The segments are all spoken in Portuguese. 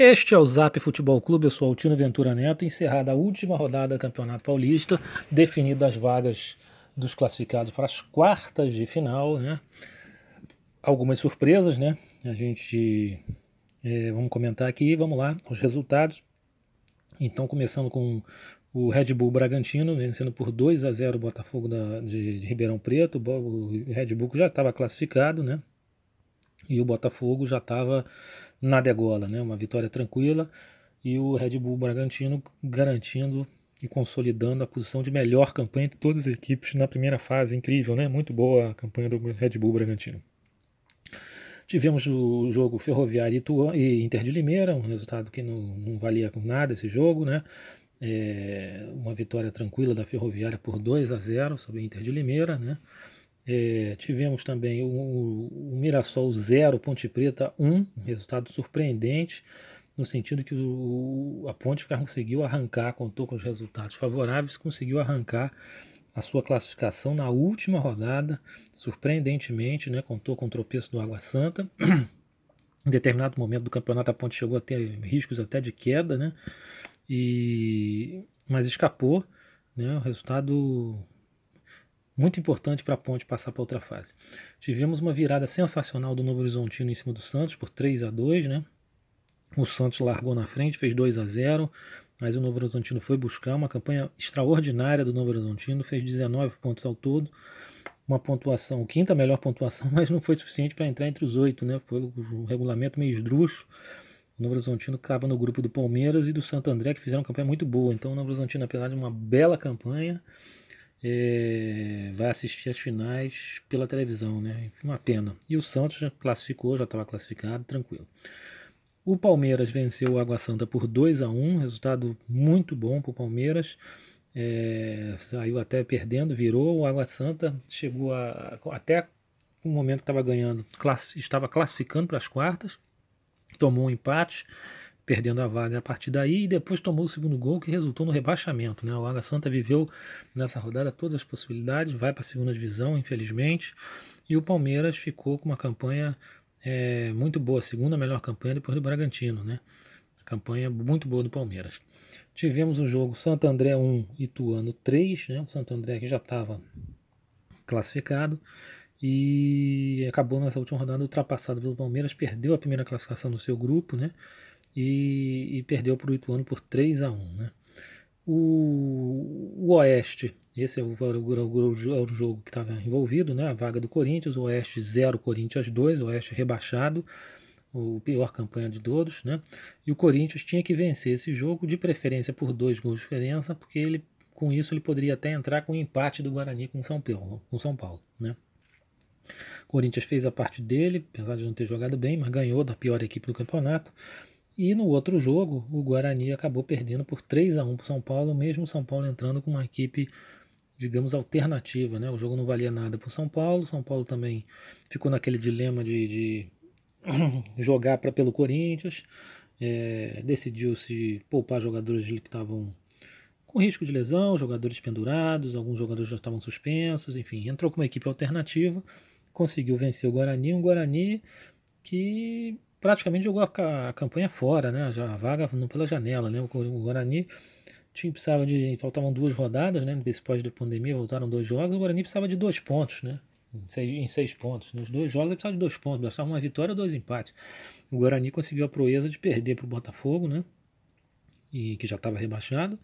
Este é o Zap Futebol Clube, eu sou Altino Ventura Neto, encerrada a última rodada do Campeonato Paulista, definidas as vagas dos classificados para as quartas de final, né? Algumas surpresas, né? A gente é, vamos comentar aqui, vamos lá, os resultados. Então, começando com o Red Bull Bragantino vencendo por 2 a 0 o Botafogo da, de, de Ribeirão Preto. O Red Bull já estava classificado, né? E o Botafogo já estava na degola, é né? Uma vitória tranquila e o Red Bull Bragantino garantindo e consolidando a posição de melhor campanha de todas as equipes na primeira fase. Incrível, né? Muito boa a campanha do Red Bull Bragantino. Tivemos o jogo Ferroviário e Inter de Limeira, um resultado que não, não valia com nada esse jogo, né? É, uma vitória tranquila da Ferroviária por 2 a 0 sobre o Inter de Limeira, né? É, tivemos também o, o, Mirassol 0, Ponte Preta 1, um resultado surpreendente, no sentido que o, a Ponte conseguiu arrancar, contou com os resultados favoráveis, conseguiu arrancar a sua classificação na última rodada, surpreendentemente, né, contou com o tropeço do Água Santa. em determinado momento do campeonato, a Ponte chegou a ter riscos até de queda, né, e, mas escapou. Né, o resultado muito importante para a Ponte passar para outra fase. Tivemos uma virada sensacional do Novo Horizontino em cima do Santos por 3 a 2, né? O Santos largou na frente, fez 2 a 0, mas o Novo Horizontino foi buscar uma campanha extraordinária do Novo Horizontino, fez 19 pontos ao todo, uma pontuação, quinta melhor pontuação, mas não foi suficiente para entrar entre os oito, né? Foi o regulamento meio esdrúxulo. O Novo Horizontino estava no grupo do Palmeiras e do Santo André, que fizeram uma campanha muito boa. Então, o Novo Horizontino, apesar de uma bela campanha, é, vai assistir as finais pela televisão, né? Uma pena. E o Santos já classificou, já estava classificado, tranquilo. O Palmeiras venceu o Água Santa por 2 a 1 resultado muito bom para o Palmeiras. É, saiu até perdendo, virou. O Água Santa chegou a, até o momento que estava ganhando, class, estava classificando para as quartas, tomou um empate perdendo a vaga a partir daí e depois tomou o segundo gol que resultou no rebaixamento. Né? O Água Santa viveu nessa rodada todas as possibilidades, vai para a segunda divisão, infelizmente, e o Palmeiras ficou com uma campanha é, muito boa, a segunda melhor campanha depois do Bragantino. Né? Campanha muito boa do Palmeiras. Tivemos o jogo Santo André 1, Ituano 3, né? o Santo André que já estava classificado e acabou nessa última rodada ultrapassado pelo Palmeiras, perdeu a primeira classificação no seu grupo, né? e, e perdeu para o Ituano por 3 a 1 né? o, o Oeste, esse é o, o, o, o jogo que estava envolvido, né? a vaga do Corinthians, o Oeste 0, Corinthians 2, o Oeste rebaixado, o pior campanha de todos, né? e o Corinthians tinha que vencer esse jogo, de preferência por dois gols de diferença, porque ele, com isso ele poderia até entrar com o empate do Guarani com São Paulo, com São Paulo né? O Corinthians fez a parte dele, apesar de não ter jogado bem, mas ganhou da pior equipe do campeonato. E no outro jogo, o Guarani acabou perdendo por 3 a 1 para o São Paulo, mesmo o São Paulo entrando com uma equipe, digamos, alternativa. Né? O jogo não valia nada para o São Paulo, o São Paulo também ficou naquele dilema de, de jogar pra, pelo Corinthians, é, decidiu se poupar jogadores que estavam com risco de lesão, jogadores pendurados, alguns jogadores já estavam suspensos, enfim, entrou com uma equipe alternativa, conseguiu vencer o Guarani, um Guarani que praticamente jogou a, a campanha fora, né? Já, a vaga pela janela, né? O, o Guarani tinha precisava de. Faltavam duas rodadas, né? Depois da pandemia, voltaram dois jogos. O Guarani precisava de dois pontos, né? Em seis, em seis pontos. Nos né? dois jogos ele precisava de dois pontos. Bastava uma vitória dois empates. O Guarani conseguiu a proeza de perder para o Botafogo, né? E que já estava rebaixado.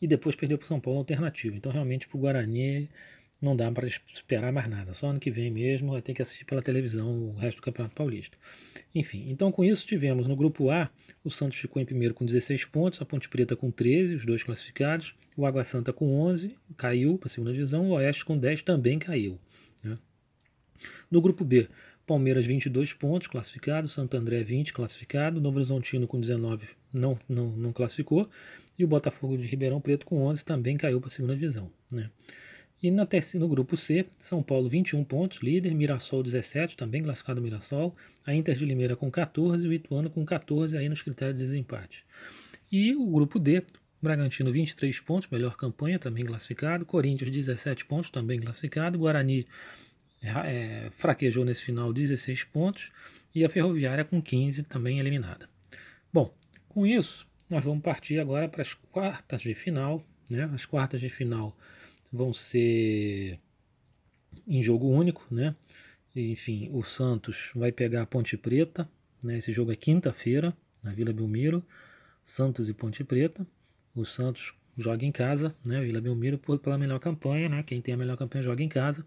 E depois perdeu para o São Paulo alternativo. Então, realmente, para o Guarani não dá para esperar mais nada. Só ano que vem mesmo vai ter que assistir pela televisão o resto do Campeonato Paulista. Enfim, então com isso tivemos no grupo A, o Santos ficou em primeiro com 16 pontos, a Ponte Preta com 13, os dois classificados, o Água Santa com 11, caiu para a segunda divisão, o Oeste com 10 também caiu. Né? No grupo B, Palmeiras 22 pontos classificado, Santo André 20 classificado, Novo Horizontino com 19 não, não, não classificou e o Botafogo de Ribeirão Preto com 11 também caiu para a segunda divisão. Né? E no, terceiro, no grupo C, São Paulo 21 pontos, líder, Mirassol 17, também classificado Mirassol, a Inter de Limeira com 14, o Ituano com 14 aí nos critérios de desempate. E o grupo D, Bragantino 23 pontos, melhor campanha, também classificado, Corinthians 17 pontos, também classificado, Guarani é, fraquejou nesse final 16 pontos e a Ferroviária com 15 também eliminada. Bom, com isso, nós vamos partir agora para as quartas de final, né? As quartas de final vão ser em jogo único, né? Enfim, o Santos vai pegar a Ponte Preta, né? Esse jogo é quinta-feira na Vila Belmiro, Santos e Ponte Preta. O Santos joga em casa, né? Vila Belmiro pela melhor campanha, né? Quem tem a melhor campanha joga em casa.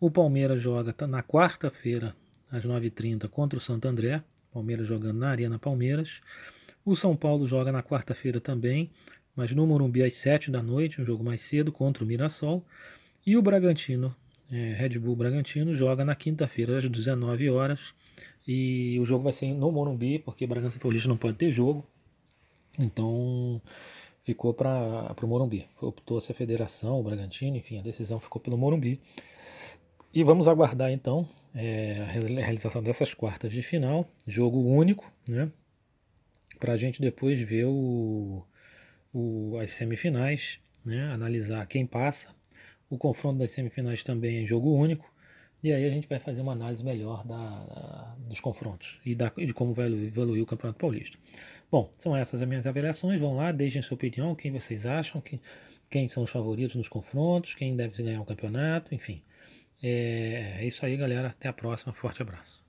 O Palmeiras joga na quarta-feira às 9h30 contra o Santo André. Palmeiras jogando na Arena Palmeiras. O São Paulo joga na quarta-feira também mas no Morumbi às 7 da noite, um jogo mais cedo contra o Mirassol. E o Bragantino, é, Red Bull Bragantino, joga na quinta-feira às 19 horas. E o jogo vai ser no Morumbi, porque Bragança Paulista não pode ter jogo. Então ficou para o Morumbi. Optou-se a federação, o Bragantino, enfim, a decisão ficou pelo Morumbi. E vamos aguardar então é, a realização dessas quartas de final, jogo único, né? Para a gente depois ver o, o, as semifinais, né, analisar quem passa. O confronto das semifinais também é em jogo único. E aí a gente vai fazer uma análise melhor da, da, dos confrontos e da, de como vai evoluir o Campeonato Paulista. Bom, são essas as minhas avaliações. Vão lá, deixem sua opinião, quem vocês acham, que, quem são os favoritos nos confrontos, quem deve ganhar o campeonato, enfim. É, é isso aí, galera. Até a próxima. Forte abraço.